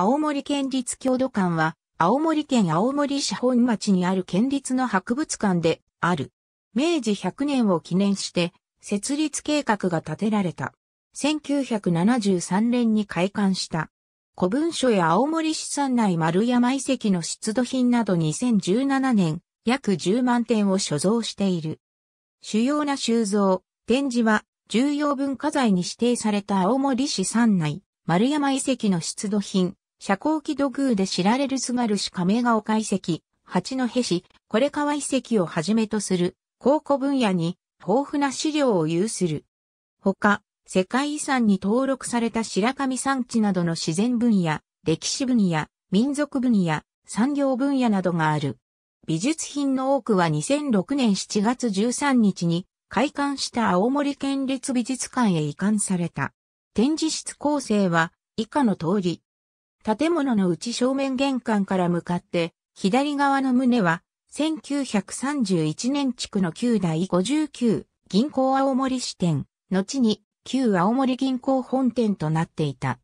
青森県立郷土館は、青森県青森市本町にある県立の博物館である。明治100年を記念して、設立計画が立てられた。1973年に開館した。古文書や青森市産内丸山遺跡の出土品など2017年、約10万点を所蔵している。主要な収蔵、展示は、重要文化財に指定された青森市産内、丸山遺跡の出土品、社交機土偶で知られる津軽市亀ヶ丘遺跡、八戸市、これ川遺跡をはじめとする考古分野に豊富な資料を有する。ほか、世界遺産に登録された白神山地などの自然分野、歴史分野、民族分野、産業分野などがある。美術品の多くは2006年7月13日に開館した青森県立美術館へ移管された。展示室構成は以下の通り、建物の内正面玄関から向かって、左側の棟は、1931年築の旧第59銀行青森支店、後に旧青森銀行本店となっていた。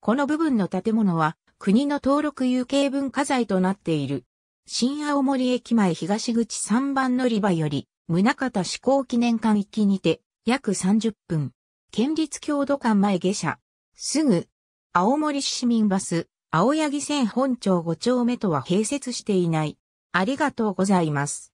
この部分の建物は国の登録有形文化財となっている。新青森駅前東口3番乗り場より、宗方志向記念館行きにて、約30分。県立郷土館前下車。すぐ、青森市民バス、青柳線本町5丁目とは併設していない。ありがとうございます。